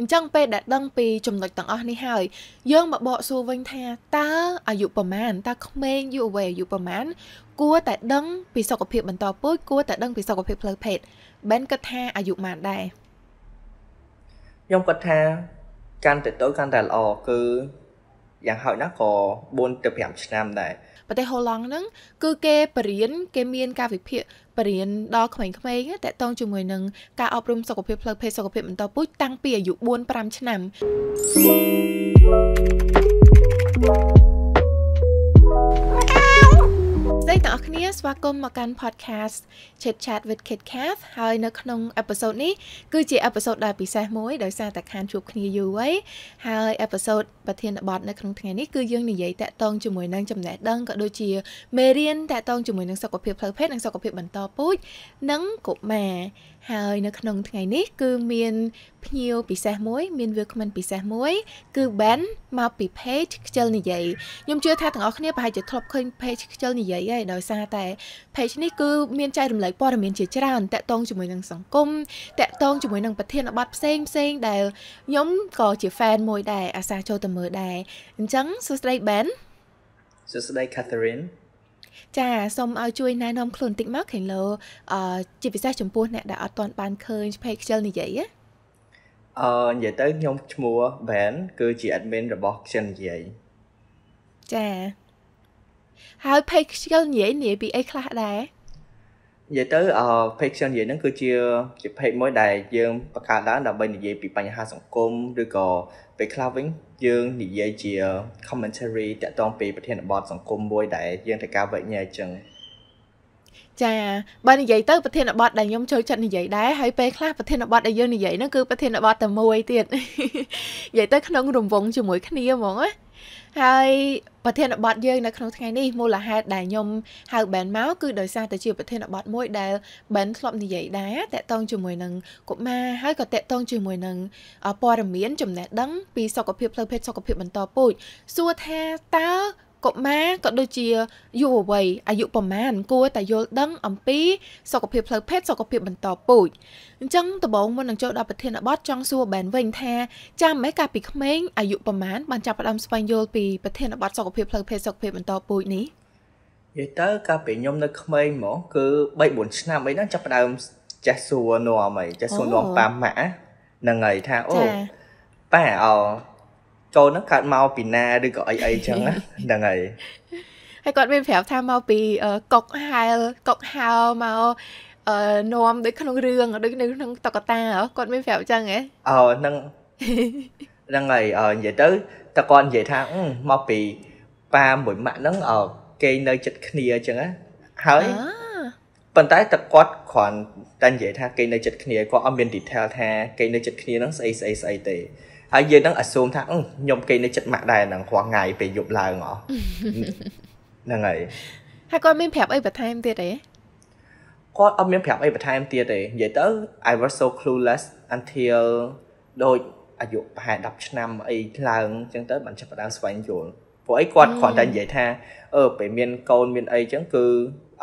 អញ្ចឹងពេលដែលដឹងពីចំណុចទាំងអស់នេះហើយយើងមកបកសួរវិញថាតើអាយុប្រមាណតើក្មេងយុវវ័យអាយុប្រមាណគួរតែដឹងពីសុខភាពបន្តពូជគួរតែដឹងពីសុខភាពផ្លូវភេទបែនគិតថាអាយុប៉ុន្មានដែរខ្ញុំគាត់ថាកាន់តែតូចកាន់តែល្អគឺយ៉ាងហោចណាស់ក៏4ទៅ5ឆ្នាំដែរប្រទេសហូឡង់ហ្នឹងគឺគេបរៀន គេមានការវិភាគបរៀនដល់ក្មេងៗតកតងជាមួយនឹងការអប់រំសុខភាពផ្លូវភេទសុខភាពបន្តពូជតាំងពីអាយុ4 5ឆ្នាំ thank you ស្តីទាំងអស់គ្នាស្វាគមន៍មកកាន់ podcast Chit Chat with Kit Kat ហើយនៅក្នុង episode នេះគឺជា episode ដែលពិសេសមួយដោយសារតែខានជួបគ្នាយូរហើយហើយ episode ប្រធានបទនៅក្នុងថ្ងៃនេះគឺយើងនិយាយតាក់ទងជាមួយនឹងចំណេះដឹងក៏ដូចជាមេរៀនតាក់ទងជាមួយនឹងសុខភាពផ្លូវភេទនិងសុខភាពបន្តពូជនិងកុមារហើយនៅក្នុងថ្ងៃនេះគឺមាន ភ្ញៀវពិសេសមួយ មានវាគ្មិន ពិសេសមួយគឺ Ben មកពី page ខ្ជិលនិយាយខ្ញុំជឿថាទាំងអស់គ្នាប្រហែលជាធ្លាប់ឃើញ page ខ្ជិលនិយាយហើយដោយសារតែ page នេះគឺមានចែករំលែកព័ត៌មានជាច្រើនតាក់ទងជាមួយនឹងសង្គមតាក់ទងជាមួយនឹងប្រធានបទផ្សេងផ្សេងដែលខ្ញុំក៏ជា fan មួយដែរអាសាចូលទៅមើលដែរអញ្ចឹងសួស្តី Ben សួស្តី Catherine ចាសូមឲ្យជួយណែនាំខ្លួនតិចមកខាងលើអឺជាពិសេសចំពោះអ្នកដែលអត់ទាន់បានឃើញឆែកខ្ជិលនិយាយណាអឺនិយាយទៅខ្ញុំឈ្មោះ Ben គឺជា admin របស់ Action និយាយចាហើយ page ខ្ជិលនិយាយនិយាយពីអីខ្លះដែរនិយាយទៅអ fiction និយាយហ្នឹងគឺជា ជា page មួយដែលយើងបង្កើតឡើងដើម្បីនិយាយពីបញ្ហាសង្គមឬក៏ពេលខ្លះវិញយើងនិយាយជា commentary តាក់ទងពីប្រធានបទសង្គមមួយដែលយើងត្រូវការវិញ្ញាណអញ្ចឹងចាបើនិយាយទៅប្រធានបទដែលខ្ញុំចូលចិត្តនិយាយដែរហើយពេលខ្លះប្រធានបទដែលយើងនិយាយហ្នឹងគឺប្រធានបទតែមួយទៀតនិយាយទៅក្នុងរង្វង់ជាមួយគ្នាហ្មងណាហើយប្រធានបទយើងនៅក្នុងថ្ងៃនេះមូលហេតុដែលខ្ញុំហៅ Ben មកគឺដោយសារតែជាប្រធានបទមួយដែល Ben ធ្លាប់និយាយដែរតកតងជាមួយនឹងកុមារហើយក៏តកតងជាមួយនឹងព័ត៌មានចំណេះដឹងពីសុខភាពផ្លូវភេទសុខភាពបន្តពូជសួរថាតើកុមារក៏ដូចជាយុវវ័យអាយុប្រមាណគួរតែយល់ដឹង អំពីសុខភាពផ្លូវភេទសុខភាពបន្តពូជអញ្ចឹងដំបូងមុននឹងចូលដល់ប្រធានបទចង់សួរបែនវិញថាចាំមិនកាលពីក្មេងអាយុប្រមាណបានចាប់ផ្ដើមស្វែងយល់ពីប្រធានបទសុខភាពផ្លូវភេទសុខភាពបន្តពូជនេះនិយាយទៅកាលពីខ្ញុំនៅក្មេងហ្មងគឺ3 4ឆ្នាំអីហ្នឹងចាប់ផ្ដើមចេះសួរនំអីចេះសួរនំប៉ាម៉ាក់ហ្នឹងហើយថាអូប៉ាអកូនហ្នឹងកើតមកពីណាឬក៏អីអីចឹងហ្នឹងហើយហើយគាត់មានប្រាប់ថាមកពីកុកហែលកុកហៅមកអឺនំដូចក្នុងរឿងដូចនៅក្នុងតុកតាគាត់មានប្រាប់អញ្ចឹងហ៎អឺហ្នឹងហ្នឹងហើយនិយាយទៅតែគាត់និយាយថាមកពីប៉ាមួយម៉ាក់ហ្នឹង គេនៅចិត្តគ្នាអញ្ចឹងហើយប៉ុន្តែតែគាត់គ្រាន់តែនិយាយថា គេនៅចិត្តគ្នាគាត់អត់មាន detail ថាគេនៅចិត្តគ្នាហ្នឹងស្អីស្អីស្អីទេហើយយើងនឹងអាសូមថាខ្ញុំគេនៅចិត្តម៉ាក់ដែរនឹងរាល់ថ្ងៃពេលយប់ឡើងអស់ហ្នឹងហើយហើយគាត់មានប្រាប់អីបន្ថែមទៀតទេគាត់អត់មានប្រាប់អីបន្ថែមទៀតទេនិយាយទៅ I was so clueless until ដូចអាយុប្រហែល10ឆ្នាំអីឡើងអញ្ចឹងទៅបានចាប់ផ្ដើមស្វែងយល់ព្រោះអីគាត់គ្រាន់តែនិយាយថាអឺពេលមានកូនមានអីអញ្ចឹងគឺ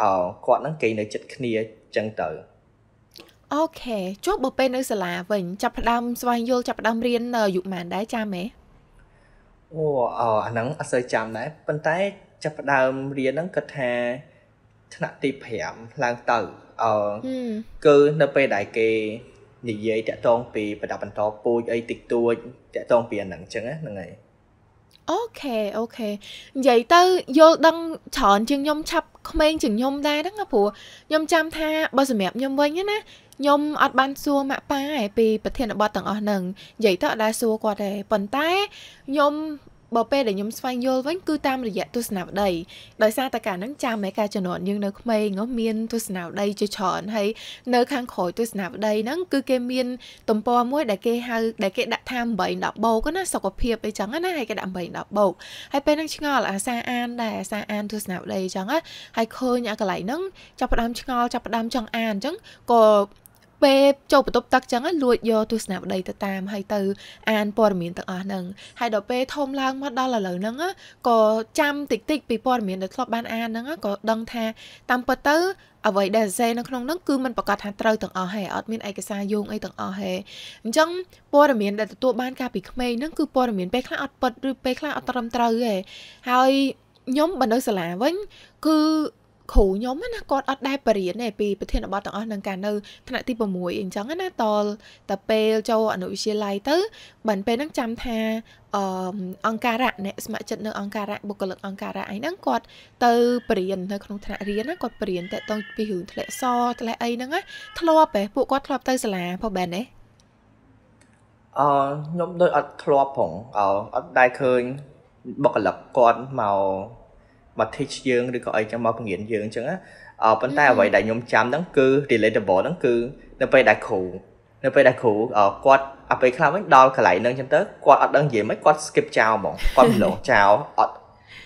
អគាត់ហ្នឹងគេនៅចិត្តគ្នាអញ្ចឹងទៅអូខេចុះបើពេលនៅសាលាវិញ ចាប់ផ្ដើមស្វែងយល់ចាប់ផ្ដើមរៀនអាយុប៉ុន្មានដែរចាំទេអូអាហ្នឹងអត់សូវចាំដែរប៉ុន្តែចាប់ផ្ដើមរៀនហ្នឹងគិតថា ថ្នាក់ទី5ឡើងទៅអឺគឺនៅពេលដែលគេនិយាយតាក់ទងពីប្រដាប់បន្តពូជអីតិចតួចតាក់ទងពីអាហ្នឹងអញ្ចឹងហ្នឹងហើយអូខេអូខេនិយាយទៅយល់ដឹងច្រើនជាងខ្ញុំឆាប់ក្មេងជាងខ្ញុំដែរហ្នឹងណាព្រោះខ្ញុំចាំថាបើសម្រាប់ខ្ញុំវិញណាខ្ញុំអត់បានសួរម៉ាក់ប៉ាឯពីប្រធានបទទាំងអស់ហ្នឹងនិយាយទៅអត់ដែលសួរគាត់ទេប៉ុន្តែខ្ញុំបើពេលដែលខ្ញុំស្វែងយល់វិញគឺតាមរយៈទស្សនាវដ្ដីដោយសារតែការនឹងចាំឯការជំនាន់យើងនៅក្មេងមានទស្សនាវដ្ដីជាច្រើនហើយនៅ ខាងក្រោយទស្សនាវដ្ដីហ្នឹងគឺគេមានទំព័រមួយដែលគេហៅដែលគេដាក់ថា810បូកណាសុខភាពអីចឹងណាហើយគេដាក់810បូកហើយពេលហ្នឹងឆ្ងល់អាសាអានដែរអាសាអានទស្សនាវដ្ដីចឹងណាហើយឃើញអាកន្លែងហ្នឹងចាប់ផ្ដើមឆ្ងល់ចាប់ផ្ដើមចង់អានចឹងក៏ពេលចូលបន្ទប់ទឹកចឹងលួចយកទស្សនៈប្តីទៅតាមហើយទៅអានព័ត៌មានទាំងអស់ហ្នឹងហើយដល់ពេលធំឡើងមកដល់ឥឡូវហ្នឹងក៏ចាំតិចតិចពីព័ត៌មានដែលធ្លាប់បានអានហ្នឹងក៏ដឹងថាតាមពិតទៅអ្វីដែលសរសេរនៅក្នុងហ្នឹងគឺมันប្រកាសថាត្រូវទាំងអស់ហេអត់មានឯកសារយោងអីទាំងអស់ហេអញ្ចឹងព័ត៌មានដែលទទួលបានកាលពីក្មេងហ្នឹងគឺព័ត៌មាន ពេលខ្លះអត់ពិតឬពេលខ្លះអត់ត្រឹមត្រូវហេហើយខ្ញុំបណ្ដៅសាលាវិញគឺគ្រូខ្ញុំណាគាត់អត់ដែរបរៀនទេពីប្រធានបទទាំងអស់នឹងការនៅ ថ្នាក់ទី6អីចឹងណាតល តពេលចូលអនុវិទ្យាល័យទៅបានពេលហ្នឹងចាំថាអឺអង្គការៈអ្នកស្ម័គ្រចិត្តនៅអង្គការៈបុគ្គលិកអង្គការៈអីហ្នឹងគាត់ទៅបរៀននៅក្នុងថ្នាក់រៀនណាគាត់បរៀនតេតងពីរឿងធ្លាក់សធ្លាក់អីហ្នឹងណាធ្លាប់ទេពួកគាត់ធ្លាប់ទៅសាលាផងបែរណាអឺខ្ញុំដូចអត់ធ្លាប់ផងអត់ដែរឃើញបុគ្គលិកគាត់មកមក teach យើងឬក៏អីចឹងមកបង្រៀនយើងចឹងណាអប៉ុន្តែអ្វីដែលខ្ញុំចាំហ្នឹងគឺ relatable ហ្នឹងគឺនៅពេលដែលគ្រូនៅពេលដែលគ្រូគាត់អពេលខ្លះវិញដល់កន្លែងហ្នឹងចឹងទៅគាត់អត់ដឹងនិយាយមិនគាត់ skip ចោលហ្មងគាត់ប្រឡងចោលអត់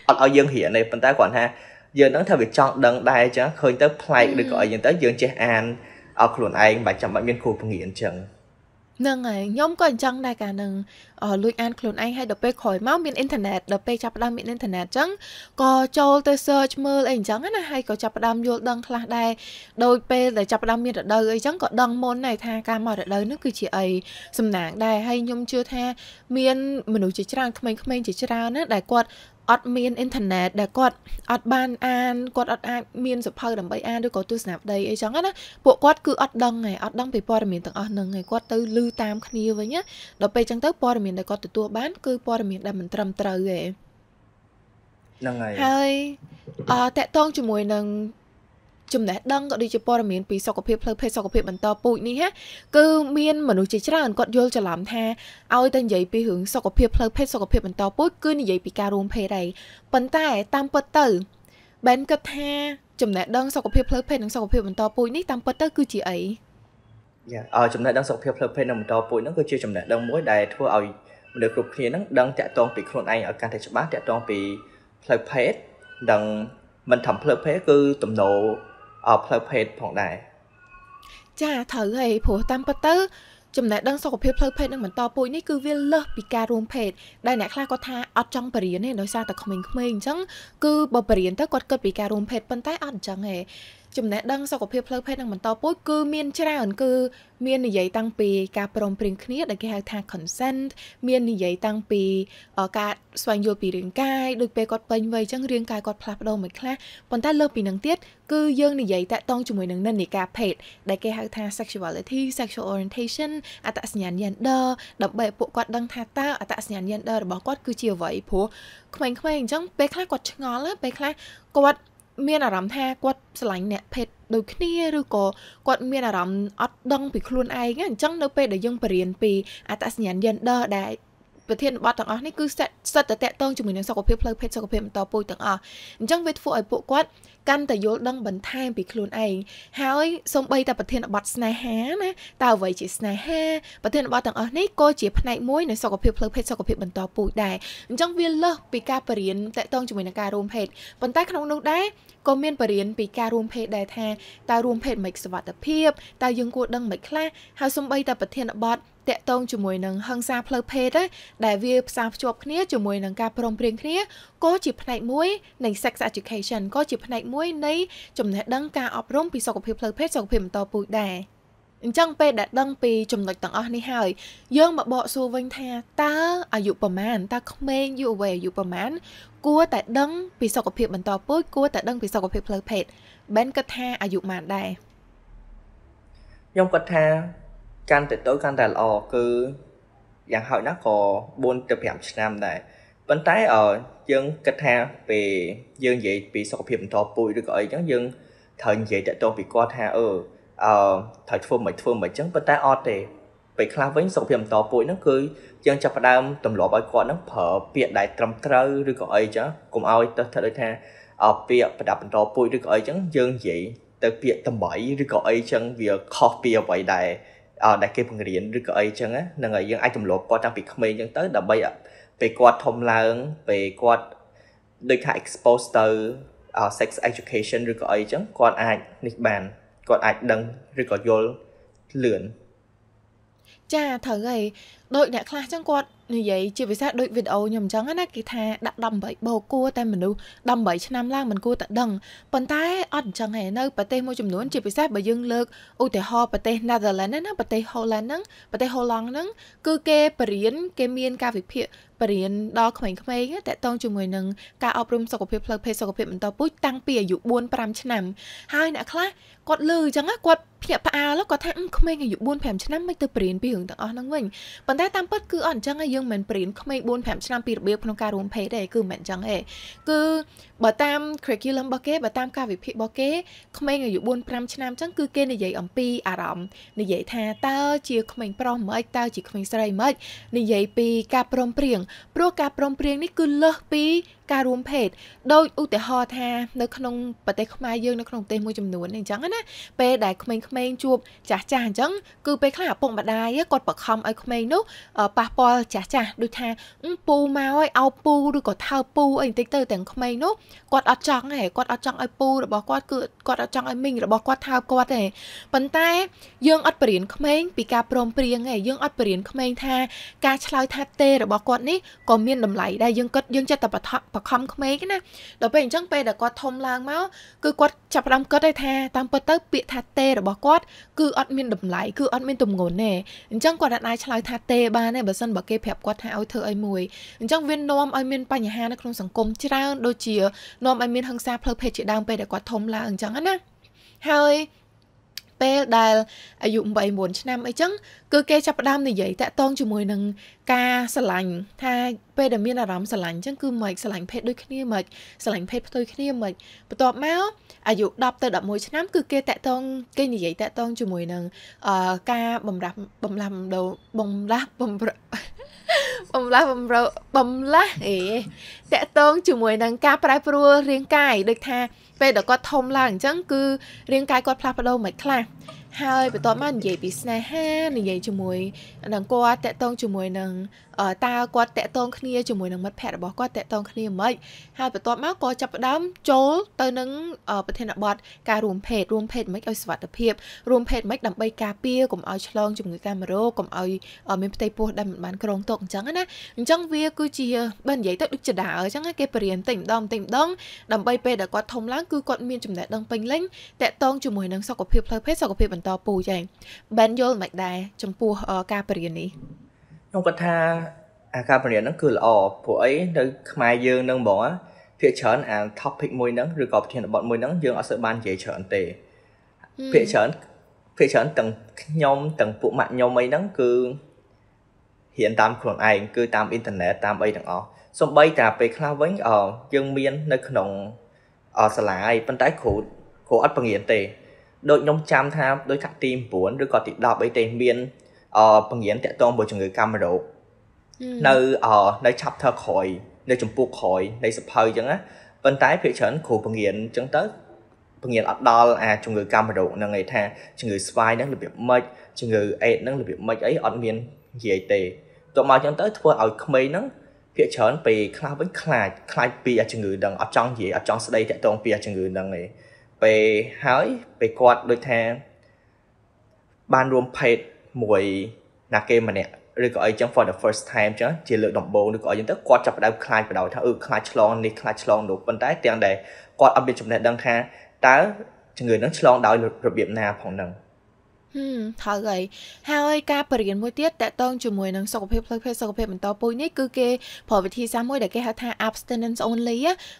អត់ឲ្យយើងរៀនទេប៉ុន្តែគាត់ថាយើងហ្នឹងថាវាចង់ដឹងដែរចឹងឃើញទៅប្លែកឬក៏អីចឹងទៅយើងចេះអានឲ្យខ្លួនឯងមិនចាំបាច់មានគ្រូបង្រៀនចឹងហ្នឹងហើយខ្ញុំក៏អញ្ចឹងដែរកាលនឹងលួចអានខ្លួនឯងហើយដល់ពេលក្រោយមកមានអ៊ីនធឺណិតដល់ពេលចាប់ផ្ដើមមានអ៊ីនធឺណិតអញ្ចឹងក៏ចូលទៅ search មើលអីអញ្ចឹងណាហើយក៏ចាប់ផ្ដើមយល់ដឹងខ្លះដែរដោយពេលដែលចាប់ផ្ដើមមានរដូវអីអញ្ចឹងក៏ដឹងមុនដែរថាការមករដូវនោះគឺជាអីសំណាងដែរហើយខ្ញុំជឿថា មាន មនុស្សជាច្រើនក្មេងៗជាច្រើនណាដែលគាត់អត់មានអ៊ីនធឺណិតដែលគាត់អត់បានអានគាត់អត់អាចមានសភៅដើម្បីអានឬក៏ទស្សនាប្តីអីចឹងណាពួកគាត់គឺអត់ដឹងឯងអត់ដឹងពីព័ត៌មានទាំងអស់ហ្នឹងឯងគាត់ទៅលឺតាមគ្នាវិញណាដល់ពេលចឹងទៅព័ត៌មានដែលគាត់ទទួលបានគឺព័ត៌មានដែលមិនត្រឹមត្រូវឯងហ្នឹងហើយហើយអតកតងជាមួយនឹងចំណេះដឹងក៏ដូចជាព័ត៌មានពីសុខភាពផ្លូវភេទសុខភាពបន្តពូជនេះណាគឺមានមនុស្សជាច្រើនគាត់យល់ច្រឡំថាឲ្យតែនិយាយពីរឿងសុខភាពផ្លូវភេទសុខភាពបន្តពូជគឺនិយាយពីការរួមភេទឯងប៉ុន្តែតាមពិតទៅបែនគិតថាចំណេះដឹងសុខភាពផ្លូវភេទនិងសុខភាពបន្តពូជនេះតាមពិតទៅគឺជាអីយ៉ាអឺចំណេះដឹងសុខភាពផ្លូវភេទនិងបន្តពូជហ្នឹងគឺជាចំណេះដឹងមួយដែលធ្វើឲ្យមនុស្សគ្រប់គ្នាហ្នឹងដឹងតាក់ទងពីខ្លួនឯងឲ្យកាន់តែច្បាស់តាក់ទងពីផ្លូវភេទដឹងមិនធំផ្លូវភេទគឺទំនោរផ្លូវភេទផងដែរចាត្រូវហើយព្រោះតាមពិតទៅចំណេះដឹងសុខភាពផ្លូវភេទនឹងបន្តពូជនេះគឺវាលើសពីការរួមភេទដែលអ្នកខ្លះគាត់ថាអត់ចង់បរិញ្ញាទេដោយសារតែក្មេងៗអញ្ចឹងគឺបើបរិញ្ញាទៅគាត់គិតពីការរួមភេទប៉ុន្តែអត់អញ្ចឹងទេចំណេះដឹងសុខភាពផ្លូវភេទនិងបន្តពូជគឺមានច្រើនគឺមាននិយាយតាំងពីការព្រមព្រៀងគ្នាដែលគេហៅថា consent មាននិយាយតាំងពីការស្វែងយល់ពីរាងកាយដូចពេលគាត់ពេញវ័យអញ្ចឹងរាងកាយគាត់ផ្លាស់ប្ដូរមួយខ្លះប៉ុន្តែលើសពីនឹងទៀតគឺយើងនិយាយតាក់ទងជាមួយនឹងនិន្នាការភេទដែលគេហៅថា sexuality sexual orientation អត្តសញ្ញាណ gender ដើម្បីពួកគាត់ដឹងថាតើអត្តសញ្ញាណ gender របស់គាត់គឺជាអ្វីព្រោះក្មេងៗអញ្ចឹងពេលខ្លះគាត់ឆ្ងល់ពេលខ្លះគាត់មានអារម្មណ៍ថាគាត់ស្រឡាញ់អ្នកភេទដូចគ្នាឬក៏គាត់មានអារម្មណ៍អត់ដឹងពីខ្លួនឯងអញ្ចឹងនៅពេលដែលយើងបរៀនពីអត្តសញ្ញាណ gender ដែលប្រធានបទទាំងអស់នេះគឺសិតតែតកតងជាមួយនឹងសុខភាពផ្លូវភេទសុខភាពបន្តពូជទាំងអស់អញ្ចឹងវាធ្វើឲ្យពួកគាត់កាន់តែយល់ដឹងបន្ថែមពីខ្លួនឯងហើយ សំបីតែប្រធានបទស្នេហាណាតើអ្វីជាស្នេហាប្រធានបទទាំងអស់នេះក៏ជាផ្នែកមួយនៃសុខភាពផ្លូវភេទសុខភាពបន្តពូជដែរអញ្ចឹងវាលើសពីការបរិញ្ញាតកតងជាមួយនឹងការរួមភេទប៉ុន្តែក្នុងនោះដែរក៏មានបរិញ្ញាពីការរួមភេទដែរថាតើរួមភេទមិនសុវត្ថិភាពតើយើងគួរដឹងមិនខ្លះហើយសំបីតែប្រធានបទតកតងជាមួយនឹងហឹង្សាផ្លូវភេទដែលវាផ្សារភ្ជាប់គ្នាជាមួយនឹងការព្រមព្រៀងគ្នាក៏ជាផ្នែកមួយនៃ sex education ក៏ជាផ្នែកមួយនៃចំណេះដឹងការអប់រំពីសុខភាពផ្លូវភេទសុខភាពបន្តពូជដែរអញ្ចឹងពេលដែលដឹងពីចំណុចទាំងអស់នេះហើយយើងមកបកសួរវិញថាតើអាយុប្រមាណតើក្មេងយុវវ័យអាយុប្រមាណគួរតែដឹងពីសុខភាពបន្តពូជគួរតែដឹងពីសុខភាពផ្លូវភេទបែនគិតថាអាយុប៉ុន្មានដែរខ្ញុំគាត់ថាកាន់តែតូចកាន់តែល្អគឺយ៉ាងហោចណាស់ក៏4ទៅ5ឆ្នាំដែរប៉ុន្តែយើងគិតថាពេលយើងនិយាយពីសុខភាពបន្តពូជឬក៏អីចឹងយើងត្រូវនិយាយតទៅពីគាត់ថាអឺអឺត្រូវធ្វើមិនធ្វើមិនចឹងប៉ុន្តែអត់ទេពេលខ្លះវិញសុខភាពបន្តពូជហ្នឹងគឺយើងចាប់ផ្ដើមទម្លាប់ឲ្យគាត់ហ្នឹងប្រើពាក្យដែលត្រឹមត្រូវឬក៏អីចឹងកុំឲ្យទៅថាដូចថាអោពាក្យប្រដាប់បន្តពូជឬក៏អីចឹងយើងនិយាយទៅពាក្យតម្បៃឬក៏អីចឹងវាខុសពីអ្វីដែលដែលគេបង្រៀនឬក៏អីចឹងហ្នឹងហើយយើងអាចទម្លាប់គាត់តាំងពីក្មេងចឹងទៅដើម្បីពេលគាត់ធំឡើងពេលគាត់ដូចថា expose ទៅ sex education ឬក៏អីចឹងគាត់អាចនេះបានគាត់អាចដឹងឬក៏យល់លឿនចាត្រូវហើយដូចអ្នកខ្លះចឹងគាត់និយាយជាភាសាដូចវីដេអូខ្ញុំអញ្ចឹងណាគេថាដាក់18បូកគួរតែមនុស្ស18ឆ្នាំឡើងមិនគួរតែដឹងប៉ុន្តែអត់អញ្ចឹងឯនៅប្រទេសមួយចំនួនជាពិសេសបើយើងលើកឧទាហរណ៍ប្រទេស Netherlands ណាប្រទេស Holland ហ្នឹងប្រទេស Holland ហ្នឹងគឺគេបរៀន គេមាន ការវិភាគបរៀនដល់ក្មេងៗតកតងជាមួយនឹងការអប់រំសុខភាពផ្លូវភេទសុខភាពបន្តពូជតាំងពីអាយុ4 5ឆ្នាំហើយអ្នកខ្លះគាត់លឺអញ្ចឹងគាត់ភ្ញាក់ផ្អើលគាត់ថាក្មេងអាយុ4 5ឆ្នាំមិនទៅបរៀនពីរឿងទាំងអស់ហ្នឹងវិញប៉ុន្តែតាមពិតគឺអត់អញ្ចឹងឯងយើងមិនបរៀនក្មេង4 5ឆ្នាំពីរបៀបក្នុងការរួមភេទទេគឺមិនអញ្ចឹងទេគឺបើតាម curriculum របស់គេបើតាមការវិភាគរបស់គេក្មេងអាយុ4 5ឆ្នាំអញ្ចឹងគឺគេនិយាយអំពីអារម្មណ៍និយាយថាតើជា ក្មេងប្រុសមិនតើជាក្មេងស្រីមិននិយាយពីការព្រមព្រៀងព្រោះការព្រមព្រៀងនេះគឺលើសពីការរួមភេទដោយឧទាហរណ៍ថា នៅក្នុងប្រទេសខ្មែរយើងនៅក្នុងប្រទេសមួយចំនួនអញ្ចឹងណាពេលដែលក្មេងៗជួបចាស់ចាស់អញ្ចឹងគឺពេលខ្លះឪពុកម្ដាយគាត់បង្ខំឲ្យក្មេងនោះប៉ះពាល់ចាស់ចាស់ដូចថាពូមកឲ្យអោបពូឬក៏ថើពូអីបន្តិចទៅទាំងក្មេងនោះគាត់អត់ចង់ទេគាត់អត់ចង់ឲ្យពូរបស់គាត់គឺគាត់អត់ចង់ឲ្យមីងរបស់គាត់ថើបគាត់ទេប៉ុន្តែយើងអត់បរៀនក្មេងពីការព្រមព្រៀងទេយើងអត់បរៀនក្មេងថាការឆ្លើយថាទេរបស់គាត់នេះក៏មានតម្លៃដែរយើងគិតយើងចិត្តតែបថបបង្ខំក្មេងណាដល់ពេលអញ្ចឹងពេលដែលគាត់ធំឡើងមកគឺគាត់ចាប់ផ្ដើមគិតឲ្យថាតាមពិតទៅពាក្យថាទេរបស់គាត់គឺអត់មានតម្លៃគឺអត់មានទម្ងន់ទេអញ្ចឹងគាត់អាចឆ្លើយថាទេបានទេបើសិនបើគេប្រាប់គាត់ថាឲ្យធ្វើឲ្យមួយអញ្ចឹងវានាំឲ្យមានបញ្ហានៅក្នុងសង្គមច្រើនដូចជានាំឲ្យមានហិង្សាផ្លូវភេទជាដើមពេលដែលគាត់ធំឡើងអញ្ចឹងណាហើយពេលដែលអាយុ8 9ឆ្នាំអីចឹងគឺគេចាប់ផ្ដើមនិយាយតាក់ទងជាមួយនឹងការស្រឡាញ់ថាពេលដែលមានអារម្មណ៍ស្រឡាញ់ចឹងគឺមិនស្រឡាញ់ភេទដូចគ្នាមិនស្រឡាញ់ភេទផ្ទុយគ្នាមិនបន្ទាប់មកអាយុ10ទៅ11ឆ្នាំគឺគេតាក់ទងគេនិយាយតាក់ទងជាមួយនឹងការបំរាស់បំលាស់បំដោបំលាស់បំរបំលាស់បំរបំលាស់អេតាក់ទងជាមួយនឹងការប្រែប្រួលរាងកាយដូចថាពេលដែលគាត់ធំឡើងអញ្ចឹងគឺរាងកាយគាត់ផ្លាស់ប្ដូរមិនខ្លះហើយបន្ទាប់មកនិយាយពីស្នេហានិយាយជាមួយនឹងគាត់តាក់ទងជាមួយនឹងតើគាត់តាក់ទងគ្នាជាមួយនឹងមិត្តភ័ក្តិរបស់គាត់តាក់ទងគ្នាមិនហើយបន្ទាប់មកក៏ចាប់ផ្ដើមចូល ទៅនឹងប្រធានបទការរួមភេទរួមភេទមិនឲ្យសុខភាពរួមភេទមិនដើម្បីការពារកុំឲ្យឆ្លងជំងឺកាមេរ៉ូកុំឲ្យមានផ្ទៃពោះដែលមិនបានក្រងទុកអញ្ចឹងណាអញ្ចឹងវាគឺជាបើនិយាយទៅដូចចដាអញ្ចឹងគេបរៀនតិចម្ដងតិចម្ដងដើម្បីពេលដែលគាត់ធំឡើងគឺគាត់មានចំណេះដឹងពេញលេញតាក់ទងជាមួយនឹងសុខភាពផ្លូវភេទសុខខភាពបន្តពូជឯងបែនយល់មិនដែរចំពោះការពរៀននេះខ្ញុំគាត់ថាអាការបរិញ្ញាហ្នឹងគឺល្អព្រោះអីនៅខ្មែរយើងហ្នឹងហ្មងភាគច្រើនអា topic មួយហ្នឹងឬក៏ប្រធានបទមួយហ្នឹងយើងអត់សូវបាននិយាយច្រើនទេភាគច្រើនភាគច្រើនទាំងខ្ញុំទាំងពួកម៉ាក់ខ្ញុំអីហ្នឹងគឺរៀនតាមខ្លួនឯងគឺតាមអ៊ីនធឺណិតតាមអីទាំងអស់សំបី តាពេលខ្លះវិញយើងមាន នៅក្នុងសាលាឯងប៉ុន្តែគ្រូគ្រូអត់បង្រៀនទេដូចខ្ញុំចាំថាដូចថាទី9ឬក៏ទី10អីទេមានអបង្រៀនតាក់ទងមួយជំងឺកាមរោគនៅនៅ chapter ក្រោយនៅចំពោះក្រោយនៃសភៅអញ្ចឹងណាប៉ុន្តែភាគច្រើនគ្រូបង្រៀនអញ្ចឹងទៅបង្រៀនអត់ដល់អាជំងឺកាមរោគហ្នឹងឯងថាជំងឺស្វាយហ្នឹងរបៀបម៉េចជំងឺអេតហ្នឹងរបៀបម៉េចអីអត់មាននិយាយទេតោះមកអញ្ចឹងទៅធ្វើឲ្យក្មេងហ្នឹងភាគច្រើនពេលខ្លះវិញខ្លាចខ្លាចពីអាជំងឺហ្នឹងអត់ចង់និយាយអត់ចង់ស្ដីតាក់ទងពីអាជំងឺហ្នឹងឯងពេលហើយពេលគាត់ដូចថាបានរួមភេទមួយណាគេម្នាក់ឬក៏អីចឹង for the first time ចឹងជាលើកដំបូងឬក៏អីចឹងទៅគាត់ចាប់ផ្ដើមខ្លាចបដៅថាអឺខ្លាចឆ្លងនេះខ្លាចឆ្លងនោះប៉ុន្តែទាំងដែលគាត់អត់មានចំណេះដឹងថាតើជំងឺនឹងឆ្លងដោយរបៀបណាផងហ្នឹងហើយហើយហើយការបរិញ្ញាមួយទៀតតកតងជាមួយនឹងសុខភាពផ្លូវភេទសុខភាពបន្តពូជនេះគឺគេប្រើវិធីសាស្ត្រមួយដែលគេហៅថា abstinence only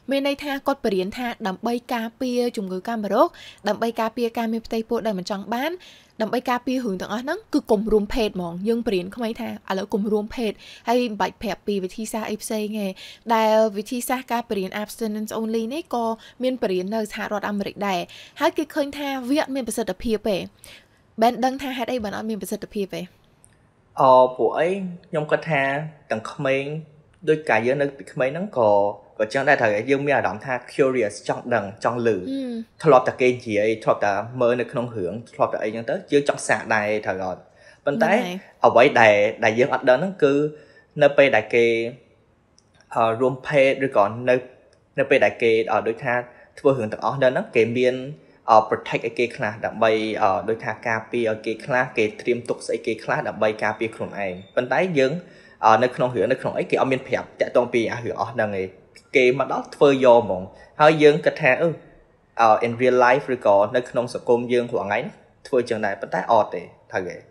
មានន័យថាគាត់បរិញ្ញាថាដើម្បីការពារជំងឺកាមរោគដើម្បីការពារការមានផ្ទៃពោះដែលមិនចង់បានដើម្បីការពាររឿងទាំងអស់ហ្នឹងគឺកុំរួមភេទហ្មង យើងបរៀនក្មេងថាឥឡូវកុំរួមភេទហើយមិនបាច់ប្រាប់ពីវិធីសាស្ត្រអីផ្សេងទេដែលវិធីសាស្ត្រការបរៀន abstinence only នេះក៏មានបរៀននៅសហរដ្ឋអាមេរិកដែរហើយគេឃើញថាវាអត់មានប្រសិទ្ធភាពទេបែនដឹងថាហេតុអីបានអត់មានប្រសិទ្ធភាពទេអពួកអីខ្ញុំគាត់ថាទាំងក្មេងដូចកាយយើងនៅពីក្មេងហ្នឹងក៏ក៏ចឹងដែរត្រូវយើងមានអារម្មណ៍ថា curious ចង់ដឹងចង់លឺធ្លាប់តែគេនិយាយធ្លាប់តែមើលនៅក្នុងរឿងធ្លាប់តែអីចឹងទៅយើងចង់សាកដែរត្រូវអត់ប៉ុន្តែអ្វីដែលដែលយើងអត់ដឹងហ្នឹងគឺនៅពេលដែលគេរួមភេទឬក៏នៅនៅពេលដែលគេដូចថា ធ្វើរឿងទាំងអស់នៅហ្នឹងគេមាន protect ឲ្យគេខ្លះដើម្បីដោយថាការពារឲ្យគេខ្លះគេ ត្រៀមទុកស្អីគេខ្លះដើម្បីការពារខ្លួនឯងប៉ុន្តែយើងនៅក្នុងរឿងនៅក្នុងអីគេអត់មានប្រាប់តាក់ទងពីអារឿងអស់ហ្នឹងឯងគេមកដល់ធ្វើយកហ្មងហើយយើងគិតថាអឺ in real life ឬក៏នៅក្នុងសង្គមយើងរាល់ថ្ងៃធ្វើចឹងដែរប៉ុន្តែអត់ទេត្រូវទេ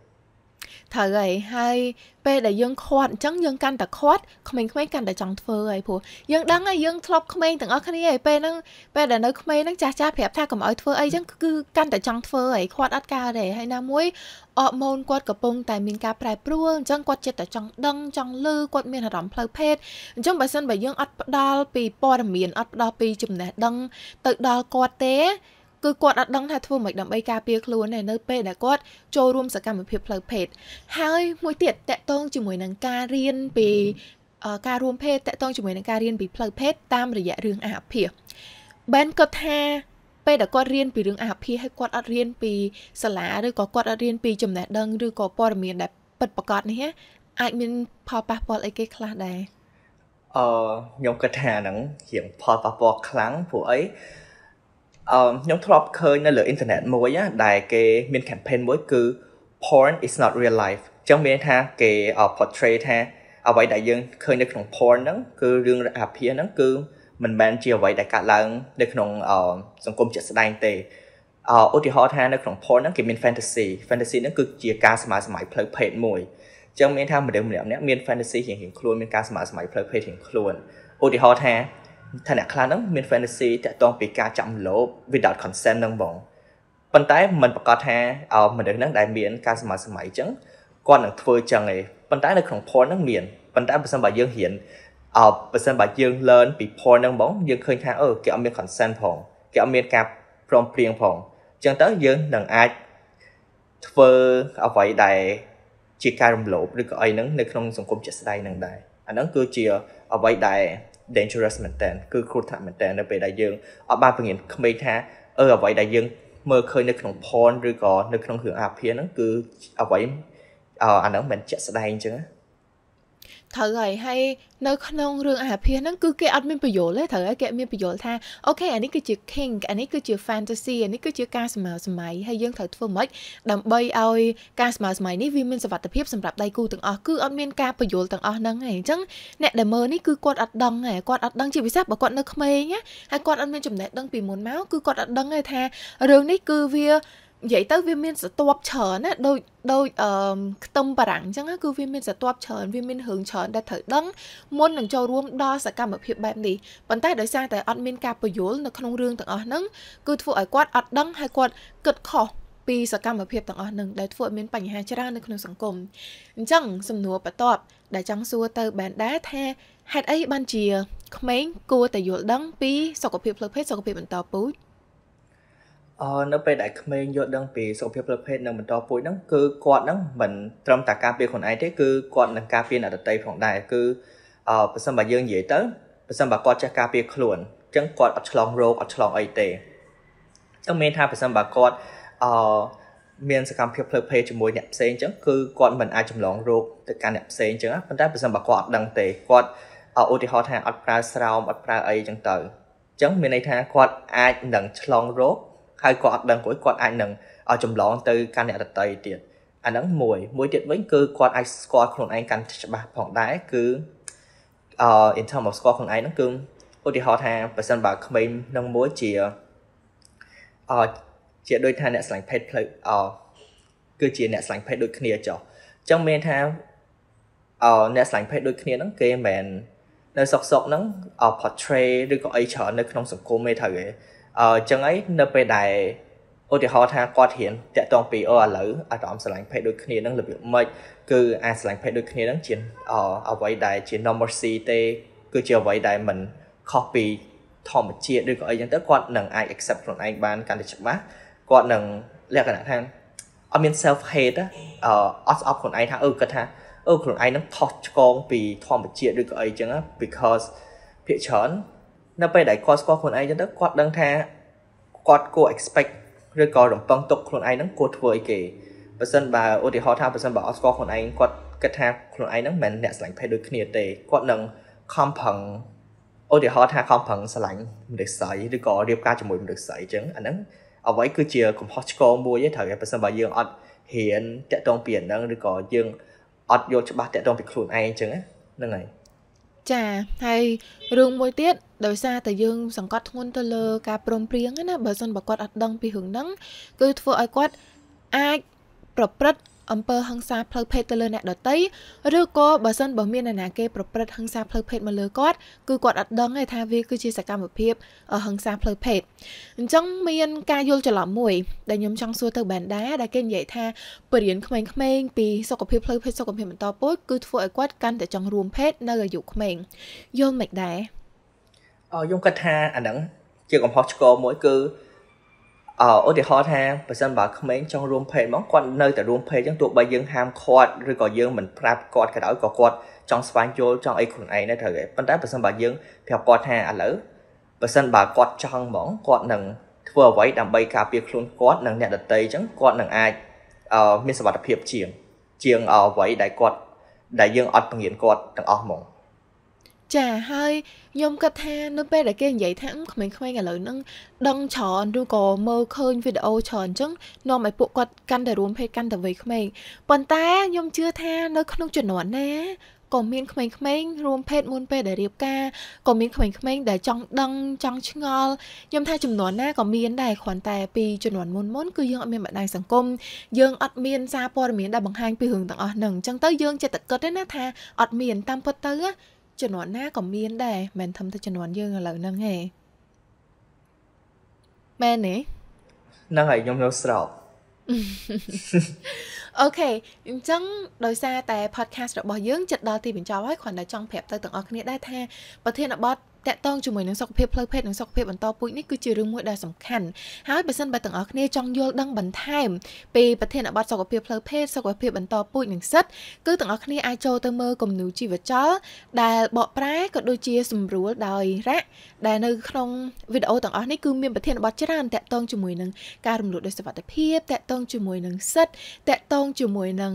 ត្រូវហើយហើយពេលដែលយើងខាត់អញ្ចឹងយើងកាន់តែខាត់ក្មេងៗកាន់តែចង់ធ្វើហើយព្រោះយើងដឹងហើយយើងធ្លាប់ក្មេងទាំងអស់គ្នាហើយពេលហ្នឹងពេលដែលនៅក្មេងហ្នឹងចាស់ចាស់ប្រាប់ថាកុំឲ្យធ្វើអីអញ្ចឹងគឺកាន់តែចង់ធ្វើហើយខាត់អត់កើតទេហើយណាមួយអរម៉ូនគាត់កំពុងតែមានការប្រែប្រួលអញ្ចឹងគាត់ចិត្តតែចង់ដឹងចង់លឺគាត់មានអារម្មណ៍ផ្លូវភេទអញ្ចឹងបើសិនបើយើងអត់ផ្ដាល់ពីព័ត៌មានអត់ផ្ដាល់ពីចំណេះដឹង ទៅដល់គាត់ទេគឺគាត់អត់ដឹងថាធ្វើម៉េចដើម្បីការពារខ្លួនទេនៅពេលដែលគាត់ចូលរួមសកម្មភាពផ្លូវភេទហើយមួយទៀតតកតងជាមួយនឹងការរៀនពីការរួមភេទតកតងជាមួយនឹងការរៀនពីផ្លូវភេទតាមរយៈរឿងអាភិសបែនគាត់ថា ពេលដែលគាត់រៀនពីរឿងអាភិសហើយគាត់អត់រៀនពីសាលាឬក៏គាត់អត់រៀនពីចំណេះដឹង ឬក៏ព័ត៌មានដែលពិតប្រាកដនេះអាចមានផលប៉ះពាល់អីគេខ្លះដែរអឺខ្ញុំគិតថាហ្នឹងជាផលប៉ះពាល់ខ្លាំងព្រោះអីអឺខ្ញុំធ្លាប់ឃើញនៅលើអ៊ីនធឺណិតមួយដែលគេមាន campaign មួយគឺ porn is not real life ចឹងមានថាគេ portray ថាអ្វីដែលយើងឃើញនៅក្នុង porn ហ្នឹងគឺរឿងរអាភិហ្នឹងគឺមិនមែនជាអ្វីដែលកើតឡើង នៅក្នុង សង្គមជាក់ស្ដែងទេអឧទាហរណ៍ថានៅក្នុង porn ហ្នឹងគេមាន fantasy fantasy ហ្នឹងគឺជាការសម័យសម័យផ្លូវភេទមួយចឹងមានថាមនុស្សម្នាក់ម្នាក់មាន fantasy រៀងៗខ្លួនមានការសម័យសម័យផ្លូវភេទរៀងខ្លួនឧទាហរណ៍ថាថាអ្នកខ្លះហ្នឹងមាន fantasy តាក់ទងពីការចាប់លោប without consent ហ្នឹងបងប៉ុន្តែมันប្រកាសថាមនុស្សហ្នឹងដែលមានការសម័យសម័យចឹងគាត់នឹងធ្វើចឹងឯងប៉ុន្តែនៅក្នុង porn ហ្នឹងមានប៉ុន្តែបើសិនបើយើងរៀនអបបើសិនបើយើង learn ពី porn ហ្នឹងបងយើងឃើញថាអឺគេអត់មាន consent ផងគេអត់មានការព្រមព្រៀងផងអញ្ចឹងទៅយើងនឹងអាចធ្វើអ្វីដែលជាការរំលោភឬក៏អីហ្នឹងនៅក្នុងសង្គមជាក់ស្ដែងហ្នឹងដែរអាហ្នឹងគឺជាអ្វីដែល dangerous មែនតើគឺគ្រោះថ្នាក់មែនតើនៅពេលដែលយើងអត់បានពង្រៀនក្មេងថាអឺអ្វីដែលយើងមើលឃើញនៅក្នុង porn ឬក៏នៅក្នុងរឿងអាភាហ្នឹងគឺអ្វីអឺអាហ្នឹងមិនជាក់ស្ដែងអញ្ចឹងណាត្រូវហើយហើយនៅក្នុងរឿងអាភិសហ្នឹងគឺគេអត់មានបញ្យល់ទេត្រូវហើយគេមានបញ្យល់ថាអូខេអានេះគឺជា king អានេះគឺជា fantasy អានេះគឺជាការស្មើសម័យហើយយើងត្រូវធ្វើម៉េចដើម្បីឲ្យការស្មើសម័យនេះវាមានសវត្ថភាពសម្រាប់ដៃគូទាំងអស់គឺអត់មានការបញ្យល់ទាំងអស់ហ្នឹងឯងអញ្ចឹងអ្នកដែលមើលនេះគឺគាត់អត់ដឹងឯងគាត់អត់ដឹងជាពិសេសបើគាត់នៅក្មេងណាហើយគាត់អត់មានចំណេះដឹងពីមុនមកគឺគាត់អត់ដឹងទេថារឿងនេះគឺវានិយាយទៅវាមានសត្វច្រើនណាដូចដូចអឺខ្ទឹមបារាំងអញ្ចឹងគឺវាមានសត្វច្រើនវាមានរឿងច្រើនដែលត្រូវដឹងមុននឹងចូលរួមដល់សកម្មភាពបែបនេះប៉ុន្តែដោយសារតែអត់មានការពយល់នៅក្នុងរឿងទាំងអស់ហ្នឹងគឺធ្វើឲ្យគាត់អត់ដឹងហើយគាត់គិតខុសពីសកម្មភាពទាំងអស់នឹងដែលធ្វើឲ្យមានបញ្ហាច្រើននៅក្នុងសង្គមអញ្ចឹងសំណួរបន្ទាប់ដែលចង់សួរទៅបែនដែរថាហេតុអីបានជាក្មេងគួរតែយល់ដឹងពីសុខភាពផ្លូវភេទសុខភាពបន្តពូជអឺនៅពេលដែលក្មេងយល់ដឹងពីសុខភាពផ្លូវភេទនិងបន្តពូជហ្នឹងគឺគាត់ហ្នឹងមិនត្រឹមតែការពារខ្លួនឯងទេគឺគាត់នឹងការពារអ្នកដទៃផងដែរគឺអឺប្រសិនបើយើងនិយាយទៅប្រសិនបើគាត់ចេះការពារខ្លួនអញ្ចឹងគាត់អត់ឆ្លងរោគអត់ឆ្លងអីទេតែមានថាប្រសិនបើគាត់អឺមានសកម្មភាពផ្លូវភេទជាមួយអ្នកផ្សេងអញ្ចឹងគឺគាត់មិនអាចចម្លងរោគទៅកាន់អ្នកផ្សេងអញ្ចឹងប៉ុន្តែប្រសិនបើគាត់អត់ដឹងទេគាត់ឧទាហរណ៍ថាអត់ប្រើស្រោមអត់ប្រើអីអញ្ចឹងទៅអញ្ចឹងមានន័យថាគាត់អាចនឹងឆ្លងរោគហើយគាត់អត់ដឹងគាត់គាត់អាចនឹងឲ្យចម្លងទៅកាន់អ្នកដតីទៀតអាហ្នឹងមួយមួយទៀតវិញគឺគាត់អាចស្គាល់ខ្លួនឯងកាន់ច្បាស់ផងដែរគឺអឺ in term of ស្គាល់ខ្លួនឯងហ្នឹងគឺឧទាហរណ៍ថាបើសិនបើក្មេងនឹងមួយជាអឺជាដូចថាអ្នកស្លាញ់ភេទផ្លូវអឺគឺជាអ្នកស្លាញ់ភេទដូចគ្នាចុះអញ្ចឹងមានថាអឺអ្នកស្លាញ់ភេទដូចគ្នាហ្នឹងគេមិនមែននៅសុកសុកហ្នឹង portray ឬក៏អីច្រើននៅក្នុងសង្គមមេត្រូវឯងអញ្ចឹងហើយនៅពេលដែលឧទាហរណ៍ថាគាត់រៀនតាក់ទងពីអូឥឡូវអារម្មណ៍ស្រឡាញ់ភេទដូចគ្នានឹងរបៀបម៉េចគឺអាស្រឡាញ់ភេទដូចគ្នានឹងជាអ្វីដែលជា normalcy ទេគឺជាអ្វីដែលមិនខុសពីធម្មជាតិឬក៏អីចឹងទៅគាត់នឹងអាច accept ខ្លួនឯងបានកាន់តែច្បាស់គាត់នឹងលក្ខណៈថាអត់មាន self hate អឺអត់ស្អប់ខ្លួនឯងថាអឺគាត់ថាអឺខ្លួនឯងនឹងខុសឆ្គងពីធម្មជាតិឬក៏អីចឹង because ភាគច្រើននៅពេលដែលគាត់ស្គាល់ខ្លួនឯងចឹងទៅគាត់ដឹងថាគាត់គួរ expect ឬក៏រំពឹងទុកខ្លួនឯងហ្នឹងគួរធ្វើអីគេបើសិនបើឧទាហរណ៍ថាបើសិនបើអត់ស្គាល់ខ្លួនឯងគាត់គិតថាខ្លួនឯងហ្នឹងមិនមែនអ្នកស្រឡាញ់ភេទដូចគ្នាទេគាត់នឹងខំប្រឹងឧទាហរណ៍ថាខំប្រឹងស្រឡាញ់មនុស្សស្រីឬក៏រៀបការជាមួយមនុស្សស្រីអញ្ចឹងអាហ្នឹងអ្វីគឺជាកំហុសឆ្គងមួយទេត្រូវតែបើសិនបើយើងអត់ហ៊ានតាក់ទងពីអាហ្នឹងឬក៏យើងអត់យកច្បាស់តាក់ទងពីខ្លួនឯងអញ្ចឹងហ្នឹងហើយចាហើយរឿងមួយទៀតដោយសារតែយើងសង្កត់ធ្ងន់ទៅលើការព្រមព្រៀងណាបើសិនបើគាត់អត់ដឹងពីរឿងហ្នឹងគឺធ្វើឲ្យគាត់អាចប្រព្រឹត្តអំពើហិង្សាផ្លូវភេទទៅលើអ្នកដទៃឬក៏បើសិនបើមាននរណាគេប្រព្រឹត្តហិង្សាផ្លូវភេទមកលើគាត់គឺគាត់អត់ដឹងទេថាវាគឺជាសកម្មភាពហិង្សាផ្លូវភេទអញ្ចឹងមានការយល់ច្រឡំមួយដែលខ្ញុំចង់សួរទៅបានដាដែលគេនិយាយថាបរិញ្ញាក្មេងៗពីសុខភាពផ្លូវភេទសុខភាពបន្តពូជគឺធ្វើឲ្យគាត់កាន់តែចង់រួមភេទនៅអាយុក្មេងយល់មិនដែរអឺខ្ញុំគិតថាអាហ្នឹង ជាកំហុសឆ្គងមួយគឺអឧទាហរណ៍ថាបើសិនបើក្មេងចង់រួមភេទហ្មងគាត់នៅតែរួមភេទចឹងទោះបីយើងហាមគាត់ឬក៏យើងមិនប្រាប់គាត់ក៏ដោយក៏គាត់ចង់ស្វែងយល់ចង់អីខ្លួនឯងដែរត្រូវទេប៉ុន្តែបើសិនបើយើងប្រាប់គាត់ថាឥឡូវបើសិនបើគាត់ចង់ហ្មងគាត់នឹងធ្វើអ្វីដើម្បីការពារខ្លួនគាត់និងអ្នកដទៃចឹងគាត់នឹងអាចមានសុវត្ថិភាពជាងជាងអ្វីដែលគាត់ដែលយើងអត់បង្រៀនគាត់ទាំងអស់ហ្មងចាហើយខ្ញុំគិតថានៅពេលដែលគេនិយាយថាក្មេងៗឥឡូវហ្នឹងដឹងច្រើនឬក៏មើលឃើញវីដេអូច្រើនអញ្ចឹងនាំឲ្យពួកគាត់កាន់តែរួមភេទកាន់តែវ័យក្មេងប៉ុន្តែខ្ញុំជឿថានៅក្នុងជំនាន់ណាក៏មានក្មេងៗរួមភេទមុនពេលដែលរៀបការក៏មានក្មេងៗដែលចង់ដឹងចង់ឆ្ងល់ខ្ញុំថាចំនួនណាក៏មានដែរគ្រាន់តែពីចំនួនមុនមុនគឺយើងអត់មានបណ្ដាញសង្គមយើងអត់មានសារព័ត៌មានដែលបង្ហាញពីរឿងទាំងអស់ហ្នឹងអញ្ចឹងទៅយើងចិត្តតែគិតទេណាថា អត់មានតាមពិតទៅជំនាន់ណាក៏មានដែរមិនធំទៅជំនាន់យើងឥឡូវហ្នឹងហេមែនទេហ្នឹងហើយខ្ញុំនៅស្រោបអូខេអញ្ចឹងដោយសារតែ podcast របស់យើងចិត្តដល់ទីបញ្ចប់ហើយគ្រាន់តែចង់ប្រាប់ទៅទាំងអស់គ្នាដែរថាប្រធានបទតកតងជាមួយនឹងសុខភាពផ្លូវភេទនិងសុខភាពបន្តពូជនេះគឺជារឿងមួយដែលសំខាន់ហើយបើសិនបើទាំងអស់គ្នាចង់យល់ដឹង បន្ថែមពីប្រធានបទសុខភាពផ្លូវភេទសុខភាពបន្តពូជនិងសិទ្ធគឺទាំងអស់គ្នាអាចចូលទៅមើលគំនូរជីវចលដែលបកប្រែក៏ដូចជាសម្រួលដោយរ៉ាក់ដែលនៅ ក្នុងវីដេអូទាំងអស់នេះគឺមានប្រធានបទច្រើនតកតងជាមួយនឹងការរំលោភដោយសុវត្ថិភាពតកតងជាមួយនឹងសិទ្ធតកតងជាមួយនឹង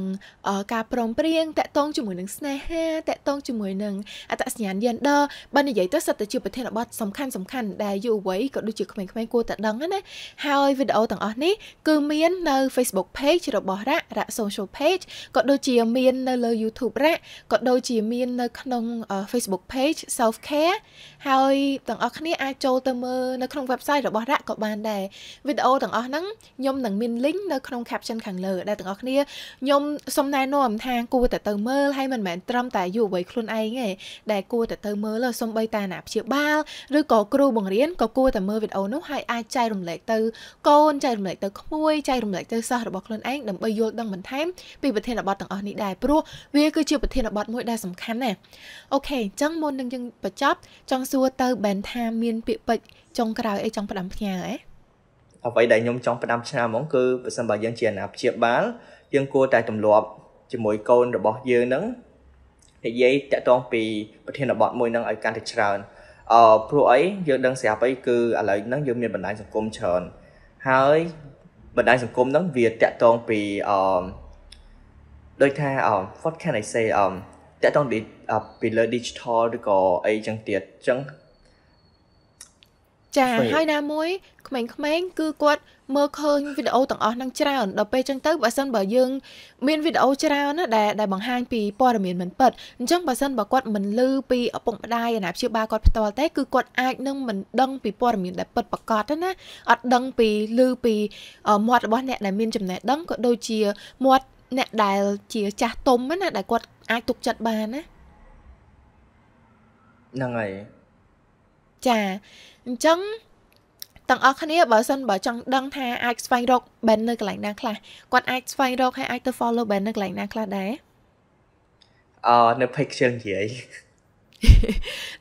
ការព្រមព្រៀងតកតងជាមួយនឹងស្នេហាតកតងជាមួយនឹងអត្តសញ្ញាណ gender បើនិយាយទៅសិតតតែជាប្រធានបទសំខាន់សំខាន់ដែលយុវវ័យក៏ដូចជាក្មេងៗគួរតែដឹងណាហើយវីដេអូទាំងអស់នេះគឺមាននៅ Facebook page របស់រ៉ាក់រ៉ាក់ Social page ក៏ដូចជាមាននៅលើ YouTube រ៉ាក់ក៏ដូចជាមាននៅក្នុង Facebook page Self Care ហើយទាំងអស់គ្នាអាចចូលទៅមើលនៅក្នុង website របស់រ៉ាក់ក៏បានដែរវីដេអូទាំងអស់ហ្នឹងខ្ញុំនឹងមាន link នៅក្នុង caption ខាងលើដែលទាំងអស់គ្នាខ្ញុំសូមណែនាំថា គួរតែទៅមើលហើយមិនមែនត្រឹមតែយុវវ័យខ្លួនឯងទេដែលគួរតែទៅមើលសំបីតាណាព្យាបាលឬក៏គ្រូបង្រៀនក៏គួរតែមើលវីដេអូនោះហើយអាចចែករំលែកទៅ កូនចែករំលែកទៅក្មួយចែករំលែកទៅសិស្សរបស់ខ្លួនឯងដើម្បីយល់ដឹងបន្ថែមពីប្រធានបទទាំងអស់នេះដែរព្រោះវាគឺជាប្រធានបទមួយដែលសំខាន់ណាស់អូខេអញ្ចឹងមុននឹងយើងបញ្ចប់ចង់សួរទៅ Ben ថាមានពាក្យពេចន៍ចុងក្រោយអីចង់ផ្ដាំផ្ញើអីអ្វីដែលខ្ញុំចង់ផ្ដាំផ្ញើហ្មងគឺប្រសិនបើយើងជាអាណាព្យាបាលយើងគួរតែទម្លាប់ជាមួយកូនរបស់យើងនឹងនិយាយតាក់ទងពីប្រធានបទមួយនឹងឲ្យកាន់តែច្រើនអឺព្រោះអីយើងដឹងស្រាប់អីគឺឥឡូវហ្នឹងយើងមានបណ្ដាញសង្គមច្រើនហើយបណ្ដាញសង្គមហ្នឹងវាតាក់ទងពីអឺដូចថាអឺ what can I say អឺតាក់ទងពីលើ digital ឬក៏អីចឹងទៀតចឹងចាហើយណាមួយក្មេងៗគឺគាត់មើលឃើញវីដេអូទាំងអស់ហ្នឹងច្រើនដល់ពេលអញ្ចឹងទៅបើសិនបើយើង មានវីដេអូច្រើនណាដែលដែលបង្ហាញពីព័ត៌មានមិនពិតអញ្ចឹងបើសិនបើគាត់មិនលឺពីឪពុកម្ដាយអាណាព្យាបាលគាត់ផ្ទាល់ទេគឺគាត់អាចនឹងមិនដឹងពីព័ត៌មានដែលពិតប្រាកដណាអត់ដឹងពីលឺពីមាត់របស់អ្នកដែលមានចំណេះដឹងក៏ដូចជាមាត់អ្នកដែលជាចាស់ទុំណាដែលគាត់អាចទុកចិត្តបានណាហ្នឹងហើយចាអញ្ចឹងទាំងអស់គ្នាបើសិនបើចង់ដឹង ថាអាចស្វែងរក brand នៅកន្លែងណាខ្លះគាត់អាចស្វែងរកហើយអាចទៅ follow brand នៅកន្លែងណាខ្លះដែរអឺនៅ page ខ្ជិលនិយាយ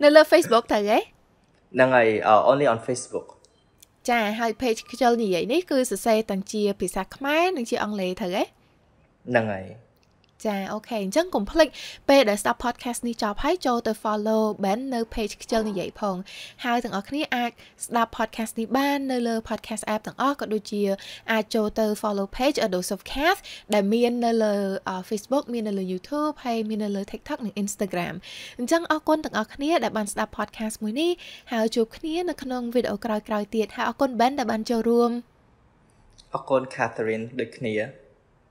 នៅលើ Facebook ទៅហ៎ហ្នឹងហើយ only on Facebook ចាហើយ page ខ្ជិលនិយាយនេះគឺសរសេរទាំងជាភាសាខ្មែរនិងជាអង់គ្លេសទៅហ៎ហ្នឹងហើយចាអូខេអញ្ចឹងកុំភ្លេចពេលដែលស្ដាប់ podcast នេះចប់ហើយចូលទៅ follow Ben នៅ page ខ្ជិលនិយាយផងហើយទាំងអស់គ្នាអាចស្ដាប់ podcast នេះបាននៅលើ podcast app ទាំងអស់ក៏ដូចជាអាចចូលទៅ follow page Adults of Cast ដែលមាននៅលើ Facebook មាននៅលើ YouTube ហើយមាននៅលើ TikTok និង Instagram អញ្ចឹងអរគុណទាំងអស់គ្នាដែលបានស្ដាប់ podcast មួយនេះហើយជួបគ្នានៅក្នុងវីដេអូក្រោយៗទៀតហើយអរគុណ Ben ដែលបានចូលរួមអរគុណ Catherine ដូចគ្នា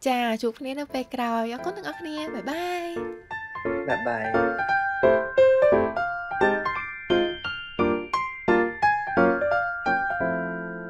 ចាជួបគ្នានៅពេលក្រោយអរគុណទាំងអស់គ្នាបាយបាយបាយបាយ